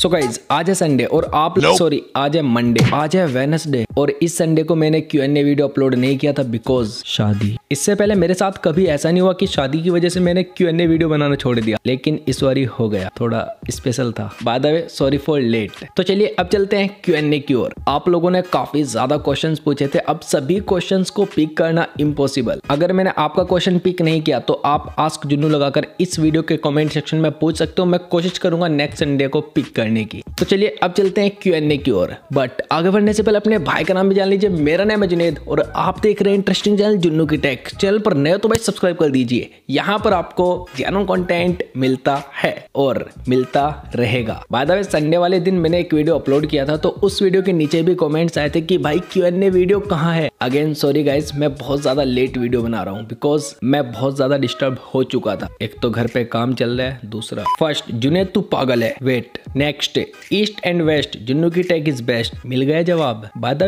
सो so guys आज है Sunday और आप nope. सॉरी आज है मंडे आज है वेनसडे और इस संडे को मैंने Q N A video upload नहीं किया था बिकॉज शादी इससे पहले मेरे साथ कभी ऐसा नहीं हुआ कि शादी की वजह से मैंने क्यू एन ए वीडियो बनाना छोड़ दिया लेकिन इस बार हो गया थोड़ा स्पेशल था बाद सॉरी फॉर लेट तो चलिए अब चलते हैं क्यू एन ए की ओर आप लोगों ने काफी ज्यादा क्वेश्चन पूछे थे अब सभी क्वेश्चन को पिक करना इम्पोसिबल अगर मैंने आपका क्वेश्चन पिक नहीं किया तो आप आस्क जुनू लगाकर इस वीडियो के कॉमेंट सेक्शन में पूछ सकते हो मैं कोशिश करूंगा नेक्स्ट संडे को पिक करने करने की तो चलिए अब चलते हैं क्यू एन ए की ओर बट आगे बढ़ने से पहले अपने भाई का नाम भी जान लीजिए मेरा नाम है जुनेद और आप देख रहे हैं इंटरेस्टिंग चैनल जुन्नू की टेक चैनल पर नए तो भाई सब्सक्राइब कर दीजिए यहाँ पर आपको जैनो कॉन्टेंट मिलता है और मिलता रहेगा बाय द वे संडे वाले दिन मैंने एक वीडियो अपलोड किया था तो उस वीडियो के नीचे भी कॉमेंट्स आए थे कि भाई क्यू एन ए वीडियो कहाँ है अगेन सॉरी गाइज मैं बहुत ज्यादा लेट वीडियो बना रहा हूँ बिकॉज मैं बहुत ज्यादा डिस्टर्ब हो चुका था एक तो घर पे काम चल रहा है दूसरा फर्स्ट जुनेद तू पागल है वेट ने next east and west Junnu की टेक इज बेस्ट मिल गया जवाब बाद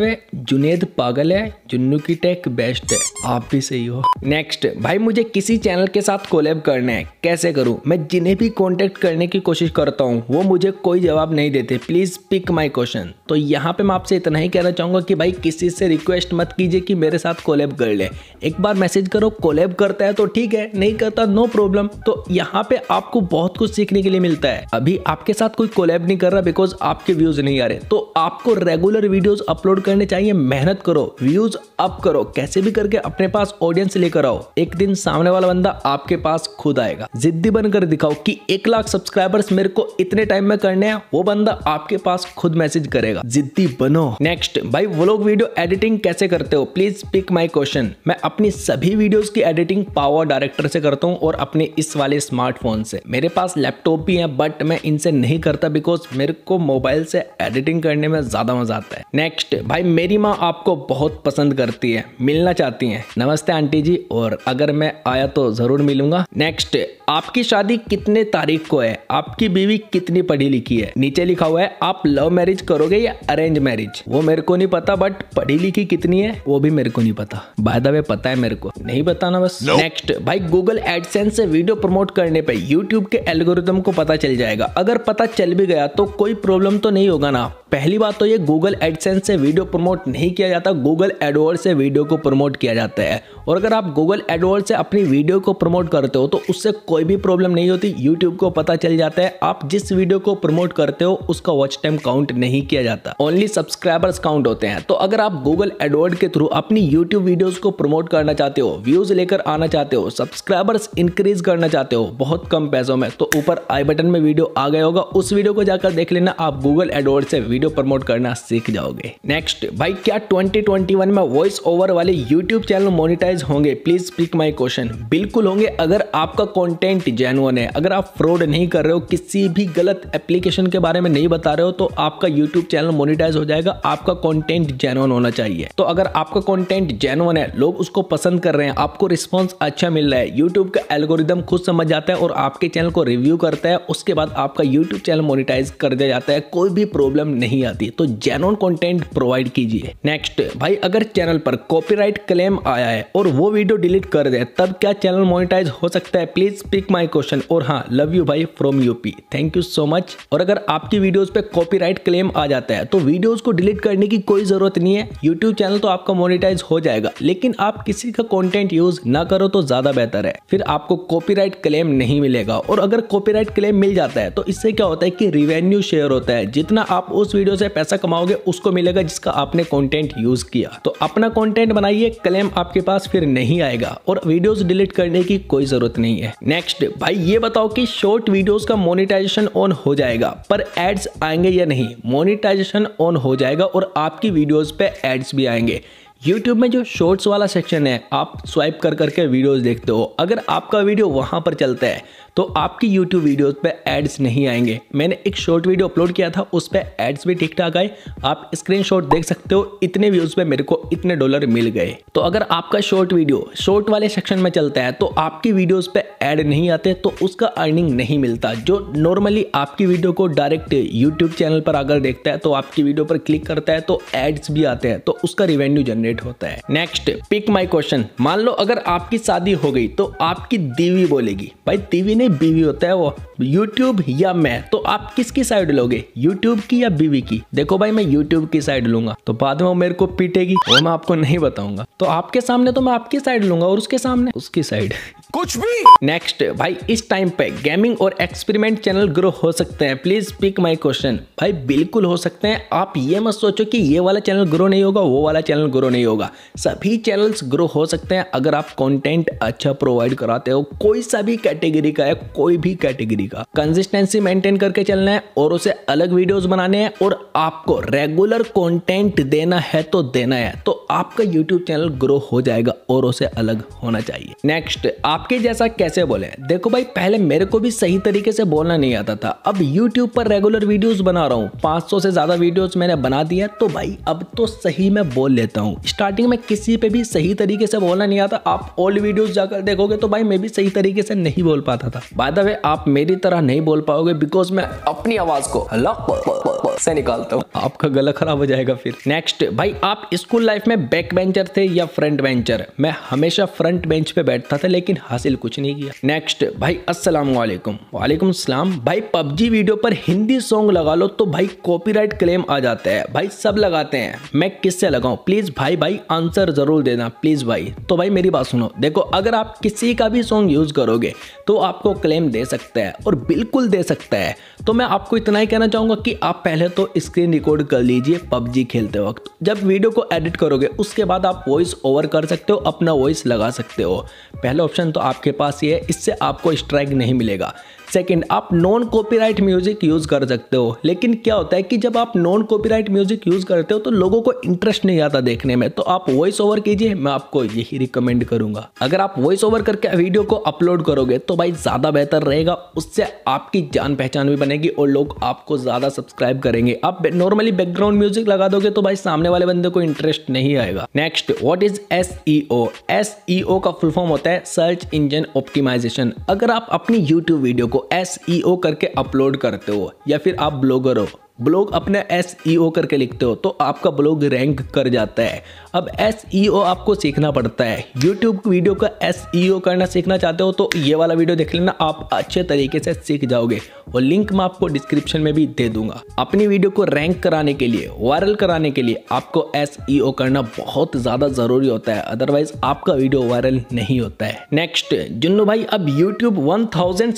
जुनेद पागल है जुन्नू की टेक बेस्ट है आप भी सही हो नेक्स्ट भाई मुझे किसी चैनल के साथ कोलेब करना है कैसे करूँ मैं जिन्हें भी कॉन्टेक्ट करने की कोशिश करता हूँ वो मुझे कोई जवाब नहीं देते प्लीज पिक माई क्वेश्चन तो यहाँ पे मैं आपसे इतना ही कहना चाहूंगा कि भाई किसी से रिक्वेस्ट मत कीजिए कि मेरे साथ कोलेब कर ले एक बार मैसेज करो कोलेब करता है तो ठीक है नहीं करता नो प्रॉब्लम तो यहाँ पे आपको बहुत कुछ सीखने के लिए मिलता है अभी आपके साथ कोई कोलेब कोलैब नहीं कर रहा बिकॉज आपके व्यूज नहीं आ रहे तो आपको रेगुलर वीडियोस अपलोड करने चाहिए मेहनत करो व्यूज अप करो कैसे भी करके अपने पास ऑडियंस लेकर आओ एक दिन सामने वाला बंदा आपके पास खुद आएगा जिद्दी बनकर दिखाओ कि एक लाख सब्सक्राइबर्स मेरे को इतने टाइम में करने हैं वो बंदा आपके पास खुद मैसेज करेगा जिद्दी बनो नेक्स्ट भाई वो लोग वीडियो एडिटिंग कैसे करते हो प्लीज पिक माई क्वेश्चन मैं अपनी सभी वीडियोज की एडिटिंग पावर डायरेक्टर से करता हूँ और अपने इस वाले स्मार्टफोन से मेरे पास लैपटॉप भी है बट मैं इनसे नहीं करता बिकॉज मेरे को मोबाइल से एडिटिंग करने में ज़्यादा मज़ा आता है नेक्स्ट भाई मेरी माँ आपको बहुत पसंद करती है मिलना चाहती है नमस्ते आंटी जी और अगर मैं आया तो ज़रूर मिलूंगा नेक्स्ट आपकी शादी कितने तारीख को है आपकी बीवी कितनी पढ़ी लिखी है नीचे लिखा हुआ है आप लव मैरिज करोगे या अरेंज मैरिज वो मेरे को नहीं पता बट पढ़ी लिखी कितनी है वो भी मेरे को नहीं पता बाय द वे पता है मेरे को नहीं बताना बस नेक्स्ट no. भाई गूगल एडसेंस से वीडियो प्रमोट करने पे यूट्यूब के एल्गोरिदम को पता चल जाएगा अगर पता चल भी गया तो कोई प्रॉब्लम तो नहीं होगा ना पहली बात तो ये गूगल एडसेंस से वीडियो प्रमोट नहीं किया जाता गूगल एडवर्ड से वीडियो को प्रमोट किया जाता है और अगर आप गूगल एडवर्ड से अपनी वीडियो को प्रमोट करते हो तो उससे कोई भी प्रॉब्लम नहीं होती यूट्यूब को पता चल जाता है आप जिस वीडियो को प्रमोट करते हो उसका वॉच टाइम काउंट नहीं किया जाता ओनली सब्सक्राइबर्स काउंट होते हैं तो अगर आप गूगल एडवर्ड के थ्रू अपनी यूट्यूब वीडियो को प्रमोट करना चाहते हो व्यूज लेकर आना चाहते हो सब्सक्राइबर्स इंक्रीज करना चाहते हो बहुत कम पैसों में तो ऊपर आई बटन में वीडियो आ गया होगा उस वीडियो को जाकर देख लेना आप गूगल एडवर्ड से वीडियो वीडियो प्रमोट करना सीख जाओगे नेक्स्ट भाई क्या 2021 में वॉइस ओवर वाले यूट्यूब चैनल मोनिटाइज होंगे प्लीज स्पीक माई क्वेश्चन बिल्कुल होंगे अगर आपका कॉन्टेंट जेनुअन है अगर आप फ्रॉड नहीं कर रहे हो किसी भी गलत एप्लीकेशन के बारे में नहीं बता रहे हो तो आपका यूट्यूब चैनल मोनिटाइज हो जाएगा आपका कॉन्टेंट जेनुअन होना चाहिए तो अगर आपका कॉन्टेंट जेनुअन है लोग उसको पसंद कर रहे हैं आपको रिस्पॉन्स अच्छा मिल रहा है यूट्यूब का एल्गोरिदम खुद समझ जाता है और आपके चैनल को रिव्यू करता है उसके बाद आपका यूट्यूब चैनल मोनिटाइज कर दिया जाता है कोई भी प्रॉब्लम नहीं नहीं आती तो जेनोन कंटेंट प्रोवाइड कीजिए नेक्स्ट भाई अगर चैनल पर कॉपीराइट क्लेम आया है और वो वीडियो डिलीट कर दे तब क्या चैनल मोनिटाइज हो सकता है प्लीज पिक माई क्वेश्चन और हाँ लव यू भाई from UP thank you so much और अगर आपकी वीडियोज पे कॉपी क्लेम आ जाता है तो वीडियोज को डिलीट करने की कोई जरूरत नहीं है यूट्यूब चैनल तो आपका मोनिटाइज हो जाएगा लेकिन आप किसी का कॉन्टेंट यूज ना करो तो ज्यादा बेहतर है फिर आपको कॉपी क्लेम नहीं मिलेगा और अगर कॉपीराइट क्लेम मिल जाता है तो इससे क्या होता है कि रिवेन्यू शेयर होता है जितना आप उस वीडियो से पैसा कमाओगे उसको मिलेगा जिसका आपने कंटेंट यूज किया तो अपना कंटेंट बनाइए क्लेम आपके पास फिर नहीं आएगा और वीडियोस डिलीट करने की कोई जरूरत नहीं है नेक्स्ट भाई ये बताओ कि शॉर्ट वीडियोस का मोनिटाइजेशन ऑन हो जाएगा पर एड्स आएंगे या नहीं मोनिटाइजेशन ऑन हो जाएगा और आपकी वीडियोज पे एड्स भी आएंगे यूट्यूब में जो शॉर्ट्स वाला सेक्शन है आप स्वाइप कर करके वीडियोस देखते हो अगर आपका वीडियो वहाँ पर चलता है तो आपकी यूट्यूब वीडियोस पे एड्स नहीं आएंगे मैंने एक शॉर्ट वीडियो अपलोड किया था उस पर एड्स भी ठीक ठाक आए आप स्क्रीनशॉट देख सकते हो इतने व्यूज़ पे मेरे को इतने डॉलर मिल गए तो अगर आपका शॉर्ट वीडियो शॉर्ट वाले सेक्शन में चलता है तो आपकी वीडियोज़ पे एड नहीं आते तो उसका अर्निंग नहीं मिलता जो नॉर्मली आपकी वीडियो को डायरेक्ट यूट्यूब चैनल पर अगर देखता है तो आपकी वीडियो पर क्लिक करता है तो एड्स भी आते हैं तो उसका रिवेन्यू जनरेट जनरेट होता है नेक्स्ट पिक माई क्वेश्चन मान लो अगर आपकी शादी हो गई तो आपकी दीवी बोलेगी भाई दीवी नहीं बीवी होता है वो यूट्यूब या मैं तो आप किसकी साइड लोगे यूट्यूब की या बीवी की देखो भाई मैं यूट्यूब की साइड लूंगा तो बाद में वो मेरे को पीटेगी वो मैं आपको नहीं बताऊंगा तो आपके सामने तो मैं आपकी साइड लूंगा और उसके सामने उसकी साइड कुछ भी नेक्स्ट भाई इस टाइम पे गेमिंग और एक्सपेरिमेंट चैनल ग्रो हो सकते हैं प्लीज पिक माय क्वेश्चन भाई बिल्कुल हो सकते हैं आप ये मत सोचो कि ये वाला चैनल ग्रो नहीं होगा वो वाला चैनल ग्रो नहीं होगा सभी चैनल्स ग्रो हो सकते हैं अगर आप कंटेंट अच्छा प्रोवाइड कराते हो कोई सा भी कैटेगरी का है कोई भी कैटेगरी का कंसिस्टेंसी मेंटेन करके चलना है और उसे अलग वीडियोस बनाने हैं और आपको रेगुलर कॉन्टेंट देना है तो देना है तो आपका यूट्यूब चैनल ग्रो हो जाएगा और उसे अलग होना चाहिए नेक्स्ट आप आपके जैसा कैसे बोले देखो भाई पहले मेरे को भी सही तरीके से बोलना नहीं आता था अब YouTube पर रेगुलर वीडियोस बना रहा हूँ 500 से ज़्यादा वीडियोस मैंने बना दिया तो भाई अब तो सही में बोल लेता हूँ स्टार्टिंग में किसी पे भी सही तरीके से बोलना नहीं आता आप ओल्ड वीडियोज जाकर देखोगे तो भाई मैं भी सही तरीके से नहीं बोल पाता था बाय द वे आप मेरी तरह नहीं बोल पाओगे बिकॉज मैं अपनी आवाज को से निकालता हूँ आपका गला खराब हो जाएगा फिर नेक्स्ट भाई आप स्कूल लाइफ में बैक बेंचर थे या फ्रंट बेंचर मैं हमेशा फ्रंट बेंच पे बैठता था लेकिन हासिल कुछ नहीं किया नेक्स्ट भाई अस्सलाम वालेकुम वालेकुम सलाम भाई पबजी वीडियो पर हिंदी सॉन्ग लगा लो तो भाई कॉपीराइट क्लेम आ जाता है भाई सब लगाते हैं मैं किससे लगाऊं प्लीज भाई भाई आंसर जरूर देना प्लीज भाई तो भाई मेरी बात सुनो देखो अगर आप किसी का भी सॉन्ग यूज करोगे तो आपको क्लेम दे सकता है और बिल्कुल दे सकता है तो मैं आपको इतना ही कहना चाहूँगा कि आप पहले तो स्क्रीन रिकॉर्ड कर लीजिए पबजी खेलते वक्त जब वीडियो को एडिट करोगे उसके बाद आप वॉइस ओवर कर सकते हो अपना वॉइस लगा सकते हो पहला ऑप्शन तो आपके पास ये है इससे आपको स्ट्राइक नहीं मिलेगा सेकेंड आप नॉन कॉपीराइट म्यूजिक यूज कर सकते हो लेकिन क्या होता है कि जब आप नॉन कॉपीराइट म्यूजिक यूज करते हो तो लोगों को इंटरेस्ट नहीं आता देखने में तो आप वॉइस ओवर कीजिए मैं आपको यही रिकमेंड करूंगा अगर आप वॉइस ओवर करके वीडियो को अपलोड करोगे तो भाई ज्यादा बेहतर रहेगा उससे आपकी जान पहचान भी बनेगी और लोग आपको ज्यादा सब्सक्राइब करेंगे आप नॉर्मली बैकग्राउंड म्यूजिक लगा दोगे तो भाई सामने वाले बंदे को इंटरेस्ट नहीं आएगा next what is S E का फुल फॉर्म होता है सर्च इंजन ऑप्टिमाइजेशन अगर आप अपनी यूट्यूब वीडियो को हो एस e करके अपलोड करते हो या फिर आप ब्लॉगर हो ब्लॉग अपने एस e करके लिखते हो तो आपका ब्लॉग रैंक कर जाता है अब एस e आपको सीखना पड़ता है यूट्यूब वीडियो का एस e करना सीखना चाहते हो तो ये वाला वीडियो देख लेना आप अच्छे तरीके से सीख जाओगे और लिंक मैं आपको डिस्क्रिप्शन में भी दे दूंगा अपनी वीडियो को रैंक कराने के लिए वायरल कराने के लिए आपको एस करना बहुत ज़्यादा ज़रूरी होता है अदरवाइज आपका वीडियो वायरल नहीं होता है नेक्स्ट जुन्नू भाई अब यूट्यूब वन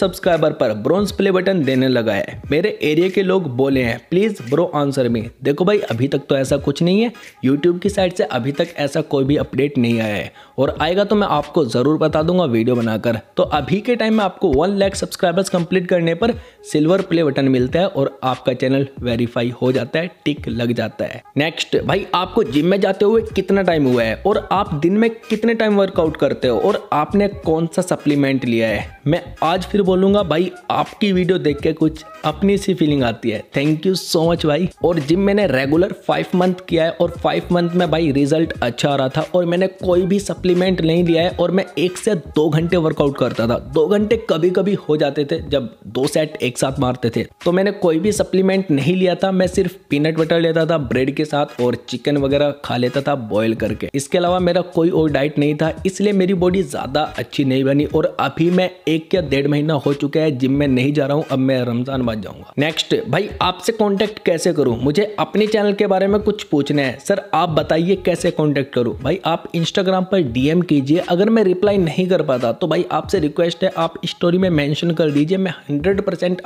सब्सक्राइबर पर ब्रॉन्ज प्ले बटन देने लगा है मेरे एरिया के लोग बोले हैं प्लीज़ ब्रो आंसर में देखो भाई अभी तक तो ऐसा कुछ नहीं है यूट्यूब की साइड से अभी तक ऐसा कोई भी अपडेट नहीं आया है और आएगा तो मैं आपको ज़रूर बता दूंगा वीडियो बनाकर तो अभी के टाइम में आपको वन लैख सब्सक्राइबर्स कंप्लीट करने पर सिल्वर प्ले बटन मिलता है और आपका चैनल वेरीफाई हो जाता है टिक लग जाता है नेक्स्ट भाई आपको जिम में जाते हुए कितना टाइम हुआ है और आप दिन में कितने टाइम वर्कआउट करते हो और आपने कौन सा सप्लीमेंट लिया है मैं आज फिर बोलूँगा भाई आपकी वीडियो देख के कुछ अपनी सी फीलिंग आती है थैंक यू सो मच भाई और जिम मैंने रेगुलर फाइव मंथ किया है और फाइव मंथ में भाई रिजल्ट अच्छा आ रहा था और मैंने कोई भी सप्लीमेंट नहीं लिया है और मैं एक से दो घंटे वर्कआउट करता था दो घंटे कभी कभी हो जाते थे जब दो सेट एक साथ मारते थे तो मैंने कोई भी सप्लीमेंट नहीं लिया था मैं सिर्फ पीनट बटर लेता था ब्रेड के साथ और चिकन वगैरह खा लेता था बॉयल करके इसके अलावा मेरा कोई और डाइट नहीं था इसलिए मेरी बॉडी ज़्यादा अच्छी नहीं बनी और अभी मैं एक या डेढ़ महीना हो चुका है जिम में नहीं जा रहा हूँ अब मैं रमजान बच जाऊंगा नेक्स्ट भाई आपसे कॉन्टेक्ट कैसे करूँ मुझे अपने चैनल के बारे में कुछ पूछना है सर आप बताइए कैसे कॉन्टेक्ट करूँ भाई आप इंस्टाग्राम पर डीएम कीजिए अगर मैं रिप्लाई नहीं कर पाता तो भाई आपसे रिक्वेस्ट है आप स्टोरी में मैंशन कर दीजिए मैं हंड्रेड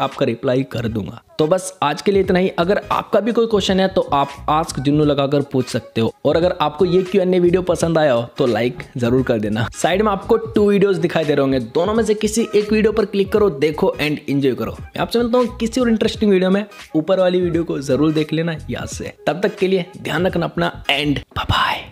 आपका रिप्लाई कर दूंगा तो बस आज के लिए इतना ही अगर आपका भी कोई क्वेश्चन है तो आप आस्क जुन्नू लगाकर पूछ सकते हो और अगर आपको ये क्यों अन्य वीडियो पसंद आया हो तो लाइक जरूर कर देना साइड में आपको टू वीडियोस दिखाई दे रहे होंगे दोनों में से किसी एक वीडियो पर क्लिक करो देखो एंड एंजॉय करो मैं आपसे मिलता हूँ किसी और इंटरेस्टिंग वीडियो में ऊपर वाली वीडियो को जरूर देख लेना याद से तब तक के लिए ध्यान रखना अपना एंड बाय